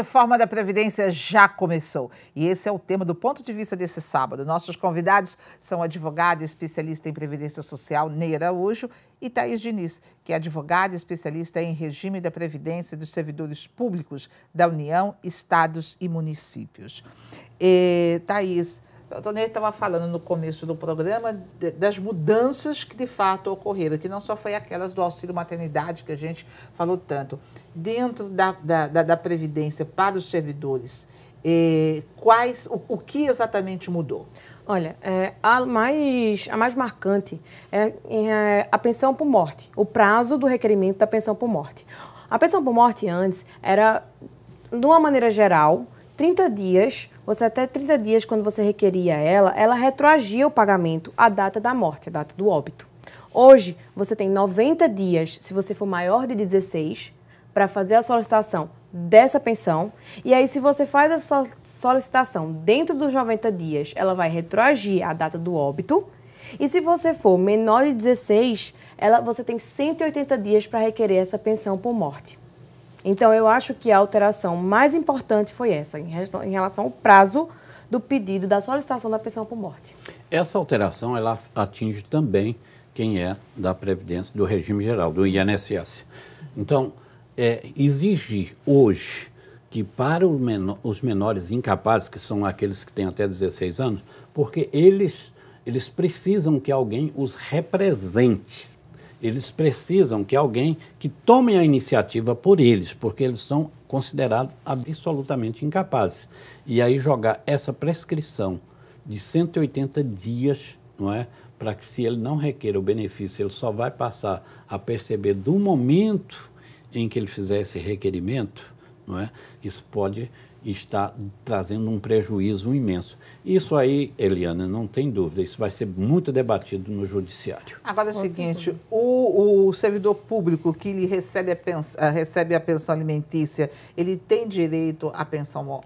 reforma da Previdência já começou e esse é o tema do ponto de vista desse sábado. Nossos convidados são advogado e especialista em Previdência Social Ney Araújo e Thaís Diniz, que é advogada e especialista em regime da Previdência dos Servidores Públicos da União, Estados e Municípios. E, Thaís, o Tonei estava falando no começo do programa das mudanças que de fato ocorreram, que não só foi aquelas do auxílio maternidade que a gente falou tanto, dentro da, da, da, da Previdência para os servidores, é, quais, o, o que exatamente mudou? Olha, é, a, mais, a mais marcante é, é a pensão por morte, o prazo do requerimento da pensão por morte. A pensão por morte antes era, de uma maneira geral, 30 dias, você até 30 dias quando você requeria ela, ela retroagia o pagamento à data da morte, à data do óbito. Hoje, você tem 90 dias se você for maior de 16 para fazer a solicitação dessa pensão. E aí, se você faz a solicitação dentro dos 90 dias, ela vai retroagir a data do óbito. E se você for menor de 16, ela, você tem 180 dias para requerer essa pensão por morte. Então, eu acho que a alteração mais importante foi essa, em, em relação ao prazo do pedido da solicitação da pensão por morte. Essa alteração ela atinge também quem é da Previdência do Regime Geral, do INSS. Então, é, exigir hoje que para menor, os menores incapazes, que são aqueles que têm até 16 anos, porque eles, eles precisam que alguém os represente. Eles precisam que alguém que tome a iniciativa por eles, porque eles são considerados absolutamente incapazes. E aí jogar essa prescrição de 180 dias, não é, para que se ele não requer o benefício, ele só vai passar a perceber do momento em que ele fizesse requerimento, não é? isso pode estar trazendo um prejuízo imenso. Isso aí, Eliana, não tem dúvida, isso vai ser muito debatido no judiciário. Agora é o seguinte, o, o servidor público que lhe recebe a, pensão, eh, recebe a pensão alimentícia, ele tem direito à pensão uh,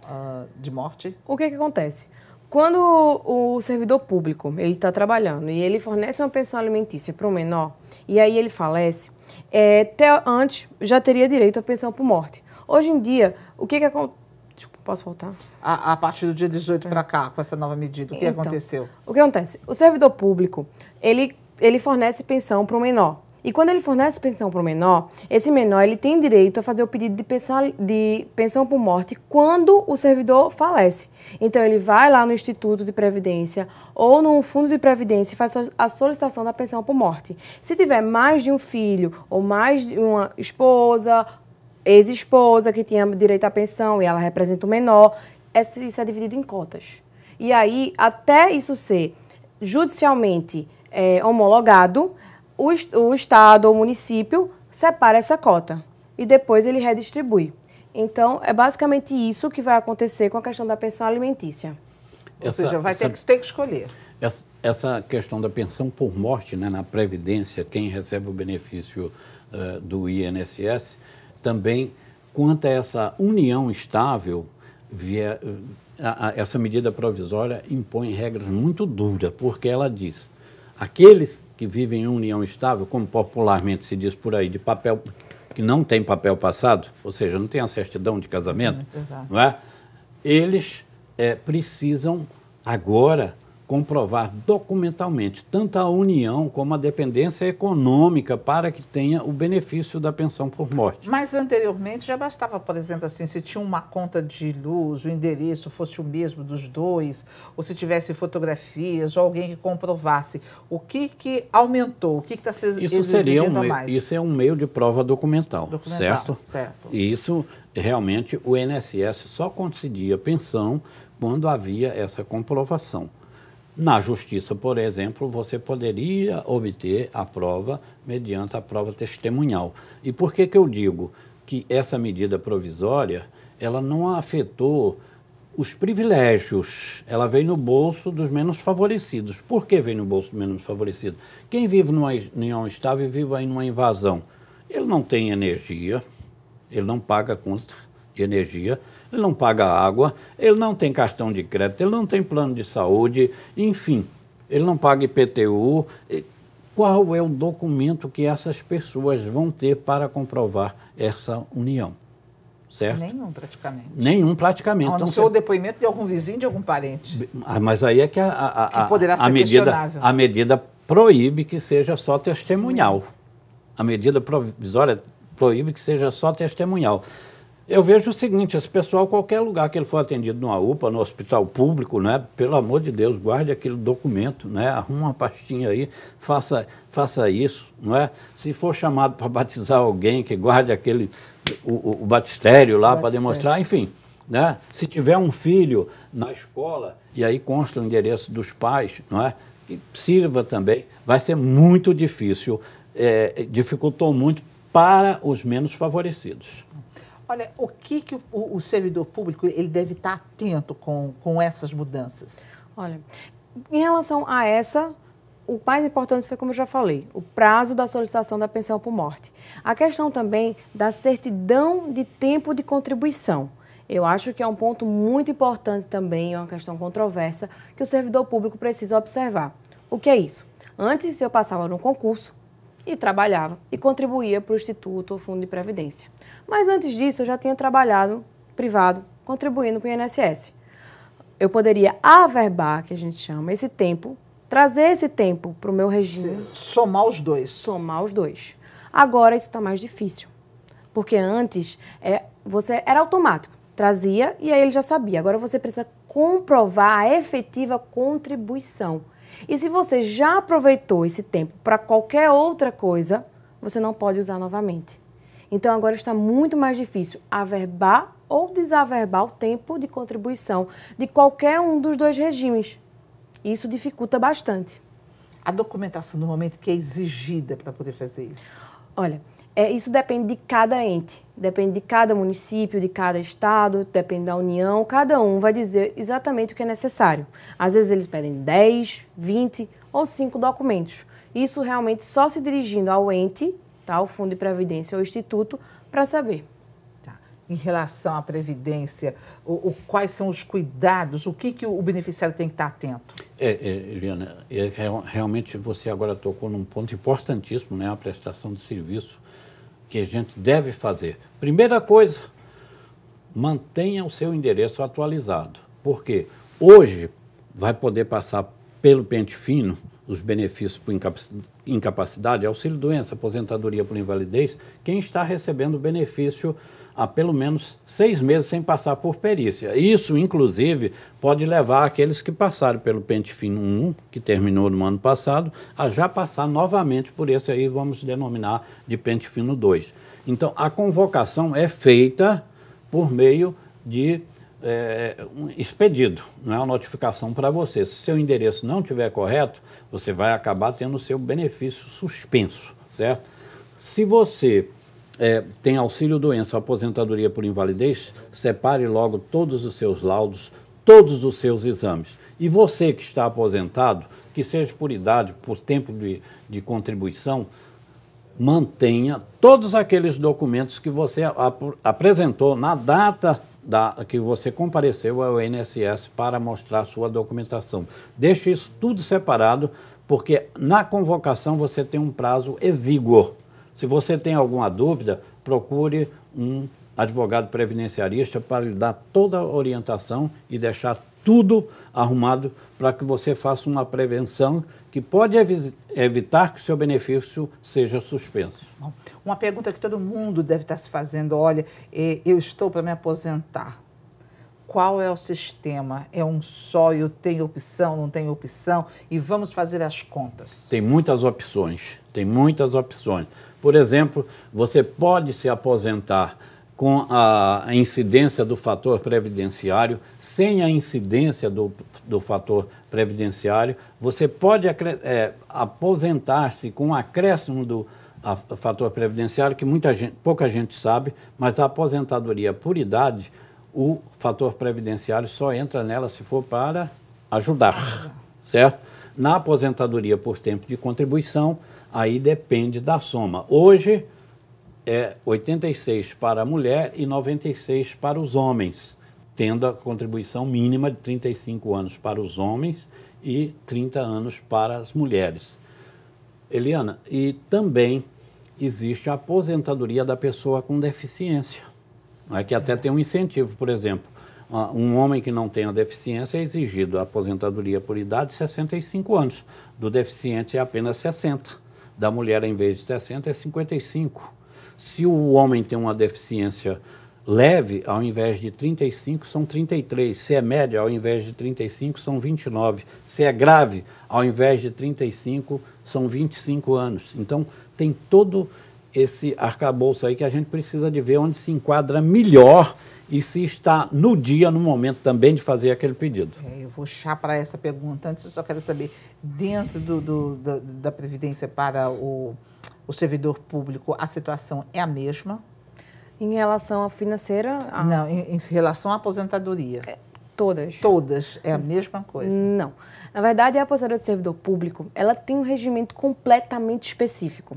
de morte? O que, é que acontece? Quando o servidor público ele está trabalhando e ele fornece uma pensão alimentícia para um menor e aí ele falece, é, até antes já teria direito à pensão por morte. Hoje em dia, o que, que acontece? Desculpa, posso voltar? A, a, partir do dia 18 é. para cá, com essa nova medida, o que então, aconteceu? O que acontece? O servidor público, ele, ele fornece pensão para o menor. E quando ele fornece pensão para o menor, esse menor ele tem direito a fazer o pedido de pensão, de pensão por morte quando o servidor falece. Então ele vai lá no Instituto de Previdência ou no Fundo de Previdência e faz a solicitação da pensão por morte. Se tiver mais de um filho ou mais de uma esposa, ex-esposa que tinha direito à pensão e ela representa o menor, isso é dividido em cotas. E aí, até isso ser judicialmente é, homologado, o, o Estado ou município separa essa cota e depois ele redistribui. Então, é basicamente isso que vai acontecer com a questão da pensão alimentícia. Ou seja, vai essa, ter, que, ter que escolher. Essa, essa, questão da pensão por morte né, na Previdência, quem recebe o benefício uh, do INSS, também quanto a essa união estável, via, eh, a, a, essa medida provisória impõe regras muito duras, porque ela diz aqueles que vivem em união estável, como popularmente se diz por aí, de papel que não tem papel passado, ou seja, não tem a certidão de casamento, Sim, não é? Eles é, precisam agora comprovar documentalmente tanto a união como a dependência econômica para que tenha o benefício da pensão por morte. Mas anteriormente já bastava, por exemplo, assim, se tinha uma conta de luz, o endereço fosse o mesmo dos dois, ou se tivesse fotografias ou alguém que comprovasse. O que que aumentou? O que está sendo isso seria um meio, mais? Isso é um meio de prova documental, documental certo? Certo. E isso realmente o INSS só concedia pensão quando havia essa comprovação. Na justiça, por exemplo, você poderia obter a prova mediante a prova testemunhal. E por que, que eu digo que essa medida provisória ela não afetou os privilégios. Ela veio no bolso dos menos favorecidos. Por que veio no bolso dos menos favorecidos? Quem vive numa união estável vive aí numa invasão. Ele não tem energia, ele não paga conta de energia, ele não paga água, ele não tem cartão de crédito, ele não tem plano de saúde, enfim, ele não paga IPTU. Qual é o documento que essas pessoas vão ter para comprovar essa união? Certo? Nenhum, praticamente. Nenhum, praticamente. A não então, ser o depoimento de algum vizinho, de algum parente. Ah, mas aí é que a, a, a, que poderá a, medida, a medida proíbe que seja só testemunhal. Sim. A medida provisória proíbe que seja só testemunhal. Eu vejo o seguinte, esse pessoal, qualquer lugar que ele for atendido numa UPA, no hospital público, né, pelo amor de Deus, guarde aquele documento, né, arruma uma pastinha aí, faça, faça isso, não é? Se for chamado para batizar alguém, que guarde aquele, o, o batistério lá para demonstrar, enfim, né? Se tiver um filho na escola, e aí consta o endereço dos pais, não é? Que sirva também, vai ser muito difícil, é, dificultou muito para os menos favorecidos. Olha, o que, que o, o servidor público ele deve estar atento com, com essas mudanças? Olha, em relação a essa, o mais importante foi, como eu já falei, o prazo da solicitação da pensão por morte. A questão também da certidão de tempo de contribuição. Eu acho que é um ponto muito importante também, é uma questão controversa, que o servidor público precisa observar. O que é isso? Antes eu passava no concurso, e trabalhava e contribuía para o Instituto ou Fundo de Previdência. Mas antes disso, eu já tinha trabalhado privado, contribuindo para o INSS. Eu poderia averbar, que a gente chama, esse tempo, trazer esse tempo para o meu regime. Somar os dois. Somar os dois. Agora isso está mais difícil, porque antes é, você era automático, trazia e aí ele já sabia. Agora você precisa comprovar a efetiva contribuição. E se você já aproveitou esse tempo para qualquer outra coisa, você não pode usar novamente. Então agora está muito mais difícil averbar ou desaverbar o tempo de contribuição de qualquer um dos dois regimes. Isso dificulta bastante. A documentação no momento que é exigida para poder fazer isso. Olha, é, isso depende de cada ente, depende de cada município, de cada estado, depende da União. Cada um vai dizer exatamente o que é necessário. Às vezes eles pedem 10, 20 ou 5 documentos. Isso realmente só se dirigindo ao ente, tá, O Fundo de Previdência ou Instituto, para saber. Tá. Em relação à Previdência, o, o, quais são os cuidados, o que, que o beneficiário tem que estar atento? É, é Eliana, é, é realmente você agora tocou num ponto importantíssimo, né, a prestação de serviço que a gente deve fazer? Primeira coisa, mantenha o seu endereço atualizado, porque hoje vai poder passar pelo pente fino os benefícios por incapacidade, auxílio doença, aposentadoria por invalidez, quem está recebendo benefício há pelo menos seis meses sem passar por perícia. Isso, inclusive, pode levar aqueles que passaram pelo pente fino 1, que terminou no ano passado, a já passar novamente por esse aí, vamos denominar de pente fino 2. Então, a convocação é feita por meio de é, um expedido, não é uma notificação para você. Se seu endereço não estiver correto, você vai acabar tendo o seu benefício suspenso, certo? Se você é, tem auxílio doença, aposentadoria por invalidez, separe logo todos os seus laudos, todos os seus exames. E você que está aposentado, que seja por idade, por tempo de, de contribuição, mantenha todos aqueles documentos que você ap apresentou na data da, que você compareceu ao INSS para mostrar sua documentação. Deixe isso tudo separado, porque na convocação você tem um prazo exíguo. Se você tem alguma dúvida, procure um advogado previdenciarista para lhe dar toda a orientação e deixar tudo arrumado para que você faça uma prevenção que pode evi evitar que seu benefício seja suspenso. Uma pergunta que todo mundo deve estar se fazendo: olha, eu estou para me aposentar. Qual é o sistema? É um só? Eu tenho opção? Não tenho opção? E vamos fazer as contas. Tem muitas opções. Tem muitas opções. Por exemplo, você pode se aposentar com a incidência do fator previdenciário, sem a incidência do, do fator previdenciário, você pode é, aposentar-se com o acréscimo do a, fator previdenciário, que muita gente, pouca gente sabe, mas a aposentadoria por idade, o fator previdenciário só entra nela se for para ajudar, certo? Na aposentadoria por tempo de contribuição, aí depende da soma. Hoje é 86 para a mulher e 96 para os homens, tendo a contribuição mínima de 35 anos para os homens e 30 anos para as mulheres. Eliana, e também existe a aposentadoria da pessoa com deficiência, não é que até tem um incentivo, por exemplo, um homem que não tenha deficiência é exigido a aposentadoria por idade de 65 anos. Do deficiente é apenas 60. Da mulher, em vez de 60, é 55. Se o homem tem uma deficiência leve, ao invés de 35, são 33. Se é média, ao invés de 35, são 29. Se é grave, ao invés de 35, são 25 anos. Então, tem todo esse arcabouço aí que a gente precisa de ver onde se enquadra melhor e se está no dia, no momento também de fazer aquele pedido. É, eu vou chá para essa pergunta. Antes, eu só quero saber, dentro do, do, do, da Previdência para o, o servidor público, a situação é a mesma? Em relação à financeira? A... Não, em, em, relação à aposentadoria. É, todas. Todas, é a mesma coisa? Não. Na verdade, a aposentadoria do servidor público, ela tem um regimento completamente específico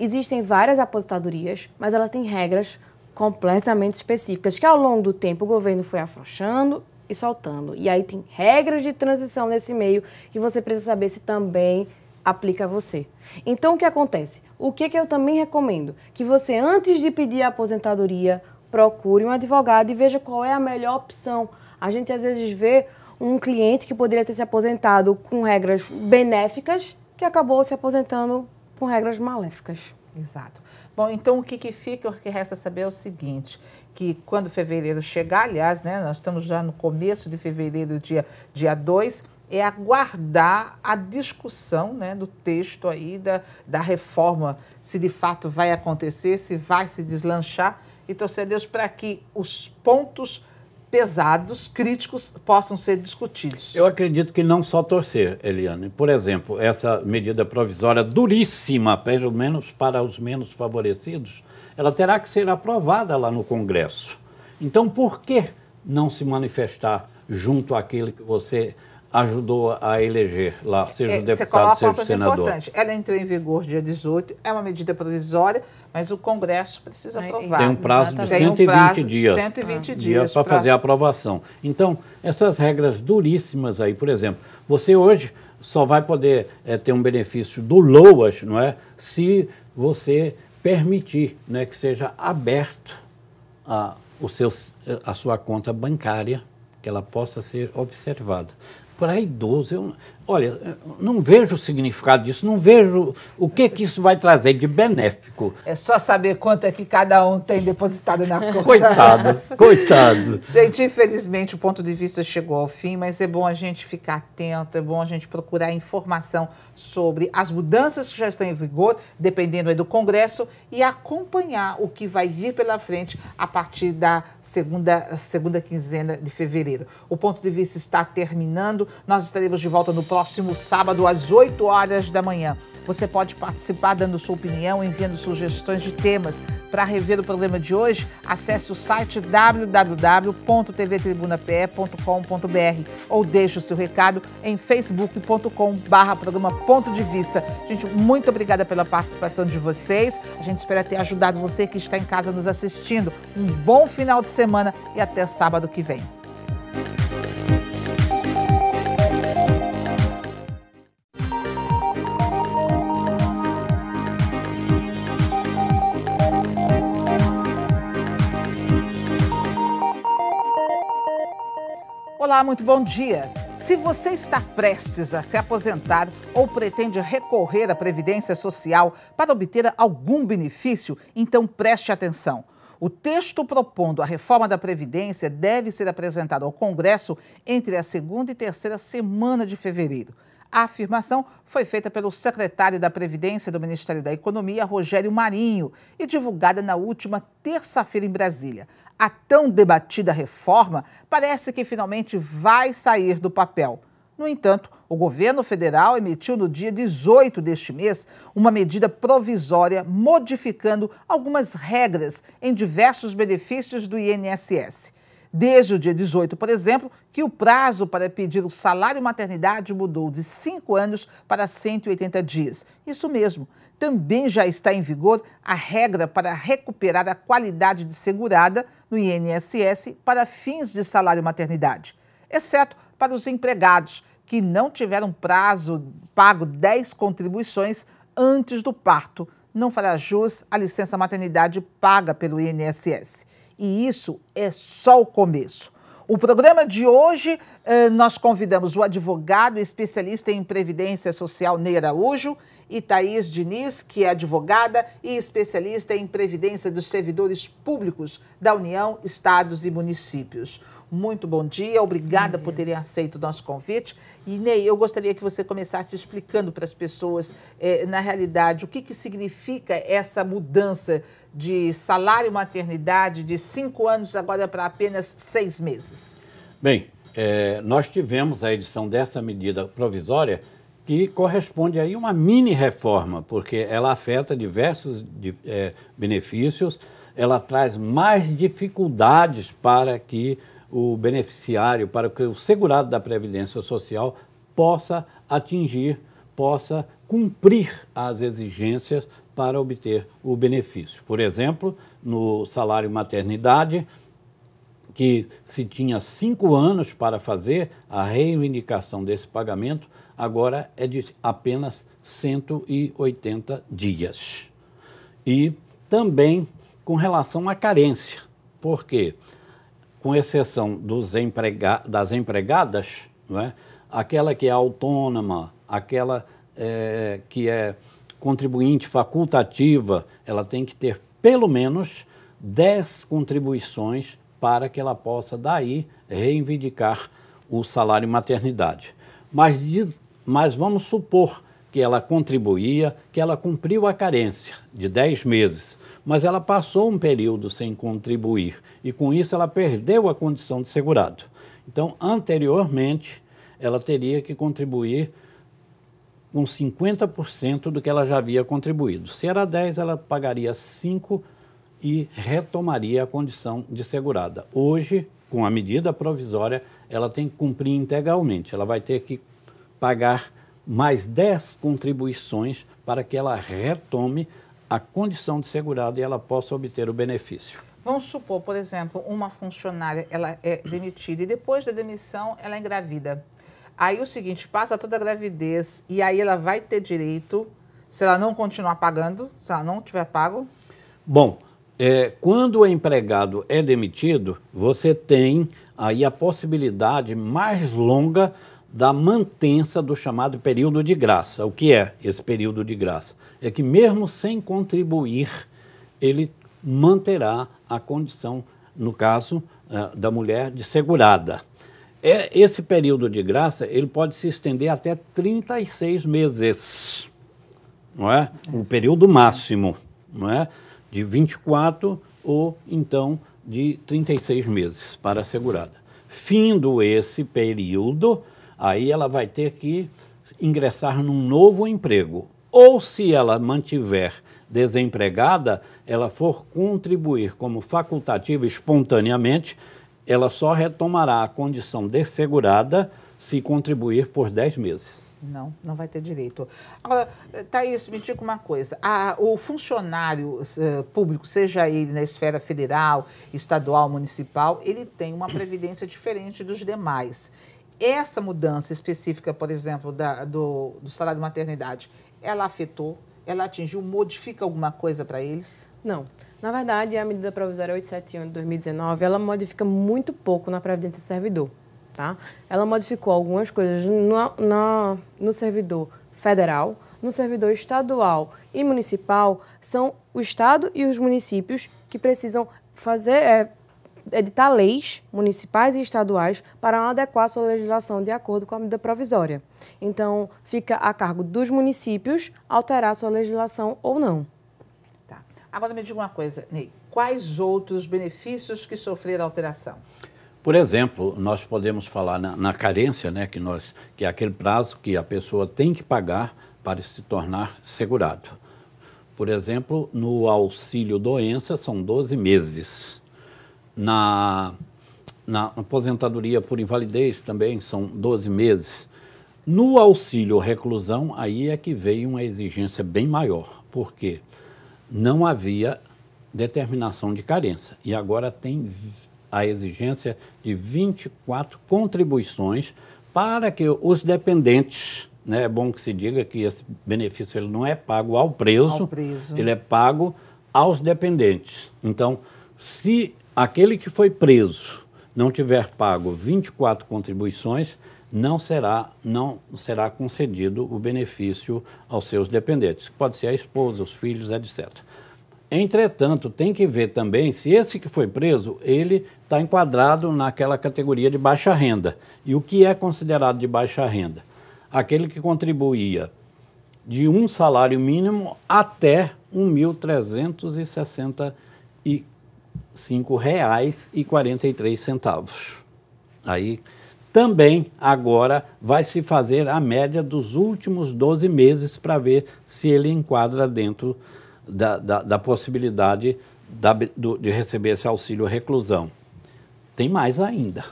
existem várias aposentadorias, mas elas têm regras completamente específicas que ao longo do tempo o governo foi afrouxando e soltando. E aí tem regras de transição nesse meio que você precisa saber se também aplica a você. Então o que acontece? O que, que eu também recomendo? Que você antes de pedir a aposentadoria, procure um advogado e veja qual é a melhor opção. A gente às vezes vê um cliente que poderia ter se aposentado com regras benéficas que acabou se aposentando com regras maléficas. Exato. Bom, então o que, que fica, o que resta saber é o seguinte, que quando fevereiro chegar, aliás, né, nós estamos já no começo de fevereiro, dia 2, dia dois, é aguardar a discussão né, do texto aí da, da reforma, se de fato vai acontecer, se vai se deslanchar, e torcer a Deus para que os pontos pesados, críticos, possam ser discutidos. Eu acredito que não só torcer, Eliane. Por exemplo, essa medida provisória duríssima, pelo menos para os menos favorecidos, ela terá que ser aprovada lá no Congresso. Então, por que não se manifestar junto àquele que você ajudou a eleger lá, seja é, o deputado, seja o senador? Importante. Ela entrou em vigor dia 18, é uma medida provisória mas o Congresso precisa aprovar. Tem um prazo Exatamente. de 120 um prazo dias. 120 ah. dias é para fazer a aprovação. Então, essas regras duríssimas aí, por exemplo, você hoje só vai poder é, ter um benefício do LOAS, não é? Se você permitir né, que seja aberto a, o seu, a sua conta bancária, que ela possa ser observada. Para idoso, eu, Olha, não vejo o significado disso, não vejo o que, que isso vai trazer de benéfico. É só saber quanto é que cada um tem depositado na conta. Coitado, coitado. Gente, infelizmente o ponto de vista chegou ao fim, mas é bom a gente ficar atento, é bom a gente procurar informação sobre as mudanças que já estão em vigor, dependendo do Congresso, e acompanhar o que vai vir pela frente a partir da segunda, segunda quinzena de fevereiro. O ponto de vista está terminando, nós estaremos de volta no próximo próximo sábado, às 8 horas da manhã. Você pode participar dando sua opinião, enviando sugestões de temas. Para rever o programa de hoje, acesse o site www.tvtribunape.com.br ou deixe o seu recado em facebook.com.br programa Ponto de Vista. Gente, muito obrigada pela participação de vocês. A gente espera ter ajudado você que está em casa nos assistindo. Um bom final de semana e até sábado que vem. Olá, muito bom dia. Se você está prestes a se aposentar ou pretende recorrer à Previdência Social para obter algum benefício, então preste atenção. O texto propondo a reforma da Previdência deve ser apresentado ao Congresso entre a segunda e terceira semana de fevereiro. A afirmação foi feita pelo secretário da Previdência do Ministério da Economia, Rogério Marinho, e divulgada na última terça-feira em Brasília. A tão debatida reforma parece que finalmente vai sair do papel. No entanto, o governo federal emitiu no dia 18 deste mês uma medida provisória modificando algumas regras em diversos benefícios do INSS. Desde o dia 18, por exemplo, que o prazo para pedir o salário maternidade mudou de 5 anos para 180 dias. Isso mesmo. Também já está em vigor a regra para recuperar a qualidade de segurada no INSS para fins de salário maternidade, exceto para os empregados que não tiveram prazo pago 10 contribuições antes do parto. Não fará jus à licença maternidade paga pelo INSS. E isso é só o começo. O programa de hoje, eh, nós convidamos o advogado especialista em Previdência Social Ney Araújo e Thaís Diniz, que é advogada e especialista em Previdência dos Servidores Públicos da União, Estados e Municípios. Muito bom dia, obrigada bom dia. por terem aceito o nosso convite. E Ney, eu gostaria que você começasse explicando para as pessoas, eh, na realidade, o que, que significa essa mudança de salário maternidade de cinco anos agora para apenas seis meses? Bem, é, nós tivemos a edição dessa medida provisória que corresponde aí uma mini reforma, porque ela afeta diversos de, é, benefícios, ela traz mais dificuldades para que o beneficiário, para que o segurado da Previdência Social possa atingir, possa cumprir as exigências para obter o benefício. Por exemplo, no salário maternidade, que se tinha cinco anos para fazer a reivindicação desse pagamento, agora é de apenas 180 dias. E também com relação à carência, porque, com exceção dos emprega das empregadas, não é? aquela que é autônoma, aquela é, que é contribuinte facultativa, ela tem que ter pelo menos 10 contribuições para que ela possa daí reivindicar o salário maternidade. Mas, diz, mas vamos supor que ela contribuía, que ela cumpriu a carência de 10 meses, mas ela passou um período sem contribuir e com isso ela perdeu a condição de segurado. Então, anteriormente, ela teria que contribuir com 50% do que ela já havia contribuído. Se era 10, ela pagaria 5 e retomaria a condição de segurada. Hoje, com a medida provisória, ela tem que cumprir integralmente. Ela vai ter que pagar mais 10 contribuições para que ela retome a condição de segurada e ela possa obter o benefício. Vamos supor, por exemplo, uma funcionária ela é demitida e depois da demissão ela é engravida. Aí o seguinte, passa toda a gravidez e aí ela vai ter direito, se ela não continuar pagando, se ela não tiver pago? Bom, é, quando o empregado é demitido, você tem aí a possibilidade mais longa da mantença do chamado período de graça. O que é esse período de graça? É que mesmo sem contribuir, ele manterá a condição, no caso é, da mulher, de segurada. É, esse período de graça ele pode se estender até 36 meses, não é? O período máximo, não é? De 24 ou então de 36 meses para a segurada. Findo esse período, aí ela vai ter que ingressar num novo emprego. Ou se ela mantiver desempregada, ela for contribuir como facultativa espontaneamente, ela só retomará a condição de segurada se contribuir por 10 meses. Não, não vai ter direito. Agora, Thaís, me diga uma coisa. A, o funcionário uh, público, seja ele na esfera federal, estadual, municipal, ele tem uma previdência diferente dos demais. Essa mudança específica, por exemplo, da, do, do salário maternidade, ela afetou? Ela atingiu? Modifica alguma coisa para eles? Não. Na verdade, a medida provisória 871 de 2019, ela modifica muito pouco na previdência servidor, tá? Ela modificou algumas coisas no, no, no servidor federal, no servidor estadual e municipal, são o estado e os municípios que precisam fazer é, editar leis municipais e estaduais para adequar sua legislação de acordo com a medida provisória. Então, fica a cargo dos municípios alterar sua legislação ou não. Agora me diga uma coisa, Ney, quais outros benefícios que sofreram alteração? Por exemplo, nós podemos falar na, na, carência, né, que, nós, que é aquele prazo que a pessoa tem que pagar para se tornar segurado. Por exemplo, no auxílio doença são 12 meses. Na, na aposentadoria por invalidez também são 12 meses. No auxílio reclusão, aí é que veio uma exigência bem maior. Por quê? Porque não havia determinação de carência. E agora tem a exigência de 24 contribuições para que os dependentes, né, é bom que se diga que esse benefício ele não é pago ao preso, ao preso, ele é pago aos dependentes. Então, se aquele que foi preso não tiver pago 24 contribuições, não será, não será concedido o benefício aos seus dependentes, que pode ser a esposa, os filhos, etc. Entretanto, tem que ver também se esse que foi preso, ele está enquadrado naquela categoria de baixa renda. E o que é considerado de baixa renda? Aquele que contribuía de um salário mínimo até R$ 1.365,43. Aí também agora vai se fazer a média dos últimos 12 meses para ver se ele enquadra dentro da, da, da possibilidade da, do, de receber esse auxílio reclusão. Tem mais ainda.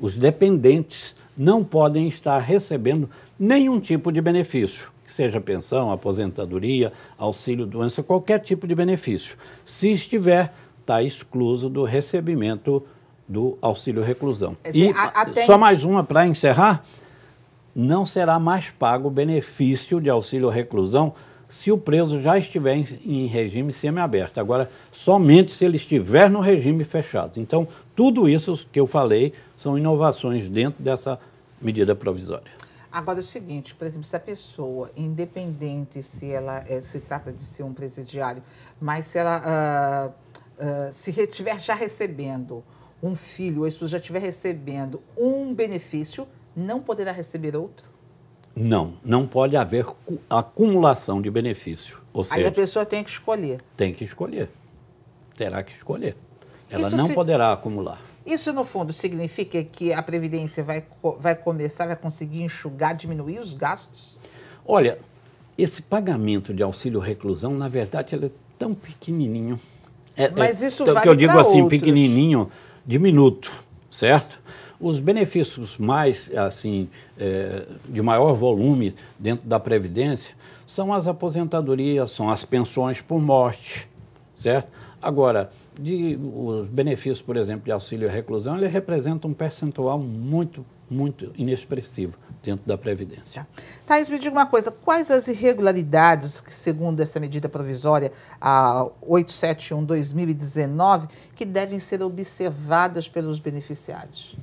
Os dependentes não podem estar recebendo nenhum tipo de benefício, seja pensão, aposentadoria, auxílio doença, qualquer tipo de benefício. Se estiver, está excluso do recebimento do auxílio reclusão. e até... só mais uma para encerrar: não será mais pago o benefício de auxílio reclusão se o preso já estiver em, em regime semiaberto. Agora, somente se ele estiver no regime fechado. Então, tudo isso que eu falei são inovações dentro dessa medida provisória. Agora é o seguinte, por exemplo, se a pessoa, independente se ela eh, se trata de ser um presidiário, mas se ela uh, uh, se retiver já recebendo um filho ou estudo já estiver recebendo um benefício, não poderá receber outro? Não, não pode haver acumulação de benefício. Ou Aí seja, a pessoa tem que escolher. Tem que escolher. Terá que escolher. Ela Isso não se... poderá acumular. Isso, no fundo, significa que a Previdência vai, vai começar, vai conseguir enxugar, diminuir os gastos? Olha, esse pagamento de auxílio reclusão, na verdade, ele é tão pequenininho. É, é Mas isso é, vale que eu digo assim, outros. pequenininho, diminuto, certo? Os benefícios mais, assim, é, de maior volume dentro da Previdência são as aposentadorias, são as pensões por morte, certo? Agora, de, os benefícios, por exemplo, de auxílio à reclusão, ele representa um percentual muito muito inexpressivo dentro da Previdência. Tá. Thais, me diga uma coisa: quais as irregularidades que, segundo essa medida provisória, a 871-2019, que devem ser observadas pelos beneficiários?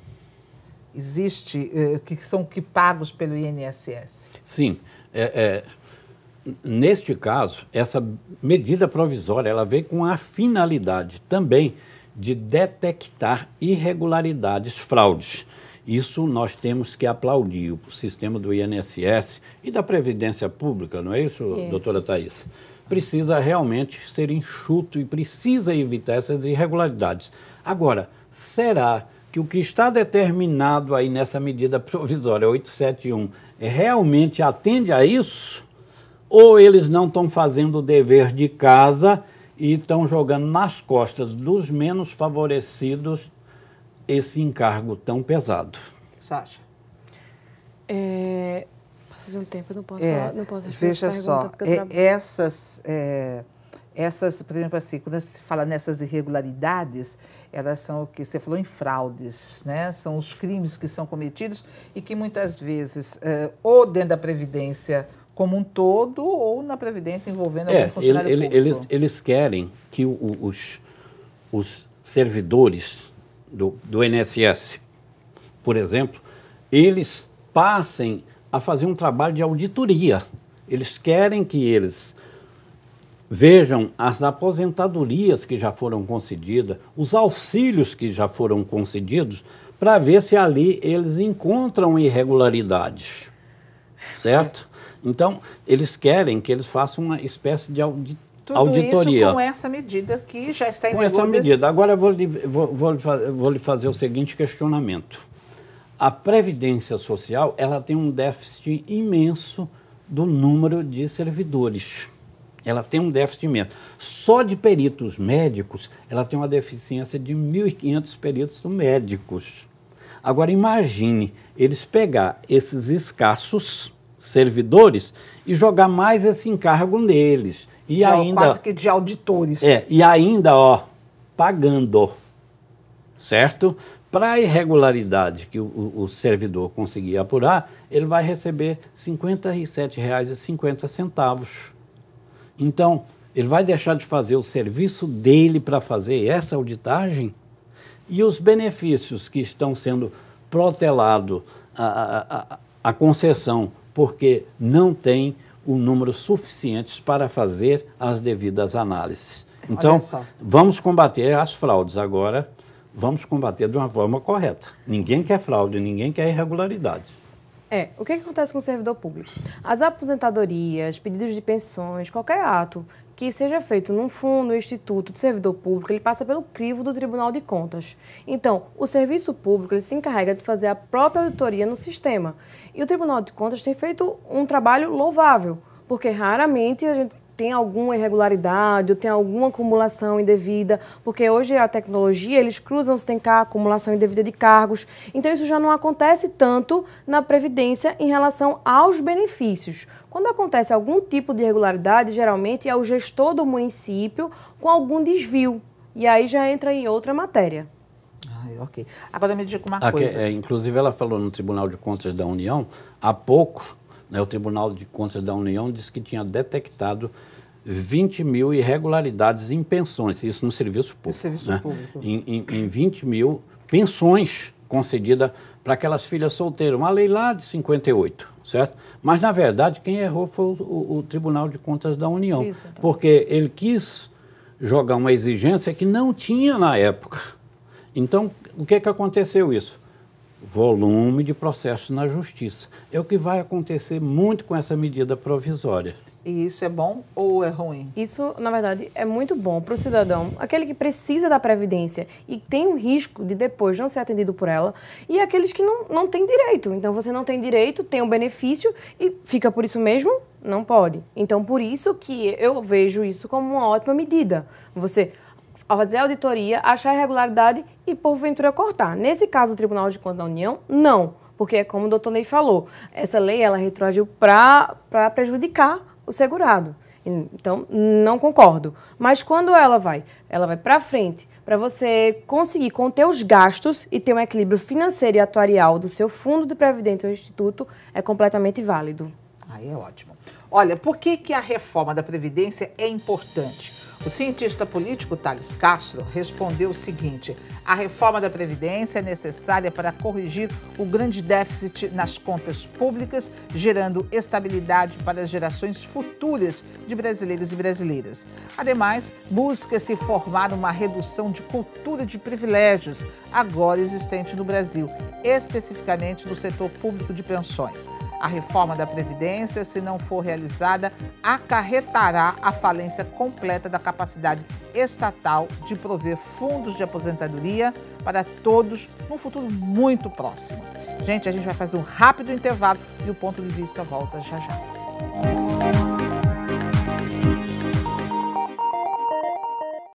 Existe, eh, que são que pagos pelo INSS? Sim. É, é, neste caso, essa medida provisória ela vem com a finalidade também de detectar irregularidades, fraudes isso nós temos que aplaudir, o sistema do INSS e da Previdência Pública, não é isso, isso. doutora Thais? Precisa realmente ser enxuto e precisa evitar essas irregularidades. Agora, será que o que está determinado aí nessa medida provisória 871 é realmente atende a isso? Ou eles não estão fazendo o dever de casa e estão jogando nas costas dos menos favorecidos esse encargo tão pesado? Sasha. É, fazer um tempo, eu não posso, é, falar, não posso responder Veja só, é, essas, é, essas, por exemplo, assim, quando se fala nessas irregularidades, elas são o que você falou em fraudes, né? São os crimes que são cometidos e que muitas vezes, é, ou dentro da Previdência como um todo, ou na Previdência envolvendo algum é, funcionário ele, ele, Eles, eles querem que os, os servidores do, do NSS, por exemplo, eles passem a fazer um trabalho de auditoria. Eles querem que eles vejam as aposentadorias que já foram concedidas, os auxílios que já foram concedidos, para ver se ali eles encontram irregularidades. Certo? Então, eles querem que eles façam uma espécie de auditoria tudo auditoria. Isso com essa medida que já está em Com essa medida. Agora vou lhe, vou, vou, vou lhe fazer o seguinte questionamento. A Previdência Social ela tem um déficit imenso do número de servidores. Ela tem um déficit imenso. Só de peritos médicos, ela tem uma deficiência de 1.500 peritos médicos. Agora imagine eles pegar esses escassos servidores e jogar mais esse encargo neles e de, ainda. Quase que de auditores. É, e ainda, ó, pagando. Certo? Para a irregularidade que o, o, servidor conseguir apurar, ele vai receber R$ 57,50. Então, ele vai deixar de fazer o serviço dele para fazer essa auditagem e os benefícios que estão sendo protelado a, a, a, a concessão porque não tem o número suficiente para fazer as devidas análises. Então, vamos combater as fraudes agora, vamos combater de uma forma correta. Ninguém quer fraude, ninguém quer irregularidade. É, o que, é que acontece com o servidor público? As aposentadorias, pedidos de pensões, qualquer ato que seja feito num fundo, no instituto de servidor público, ele passa pelo crivo do Tribunal de Contas. Então, o serviço público ele se encarrega de fazer a própria auditoria no sistema. E o Tribunal de Contas tem feito um trabalho louvável, porque raramente a gente tem alguma irregularidade ou tem alguma acumulação indevida, porque hoje a tecnologia, eles cruzam se tem cá acumulação indevida de cargos. Então isso já não acontece tanto na previdência em relação aos benefícios. Quando acontece algum tipo de irregularidade, geralmente é o gestor do município com algum desvio. E aí já entra em outra matéria. Ai, ok. Agora me diga uma Aqui, coisa. É, inclusive, ela falou no Tribunal de Contas da União, há pouco, né, o Tribunal de Contas da União disse que tinha detectado 20 mil irregularidades em pensões, isso no serviço público. Serviço né? público. Em, em, em 20 mil pensões concedidas para aquelas filhas solteiras. Uma lei lá de 58 certo? Mas, na verdade, quem errou foi o, o, o Tribunal de Contas da União, Isso, então. porque ele quis jogar uma exigência que não tinha na época. Então, o que, é que aconteceu isso? Volume de processos na justiça. É o que vai acontecer muito com essa medida provisória. E isso é bom ou é ruim? Isso, na verdade, é muito bom para o cidadão, aquele que precisa da previdência e tem o risco de depois não ser atendido por ela, e aqueles que não, não têm direito. Então, você não tem direito, tem o um benefício e fica por isso mesmo? Não pode. Então, por isso que eu vejo isso como uma ótima medida. Você ao fazer a auditoria, achar irregularidade e, porventura, cortar. Nesse caso, o Tribunal de Contas da União, não. Porque é como o doutor Ney falou, essa lei ela retroagiu para prejudicar o segurado. Então, não concordo. Mas quando ela vai, ela vai para frente para você conseguir conter os gastos e ter um equilíbrio financeiro e atuarial do seu fundo de previdência ou instituto, é completamente válido. Aí é ótimo. Olha, por que, que a reforma da Previdência é importante? O cientista político Thales Castro respondeu o seguinte: a reforma da Previdência é necessária para corrigir o grande déficit nas contas públicas, gerando estabilidade para as gerações futuras de brasileiros e brasileiras. Ademais, busca-se formar uma redução de cultura de privilégios, agora existente no Brasil, especificamente no setor público de pensões. A reforma da Previdência, se não for realizada, acarretará a falência completa da capacidade estatal de prover fundos de aposentadoria para todos num futuro muito próximo. Gente, a gente vai fazer um rápido intervalo e o ponto de vista volta já já.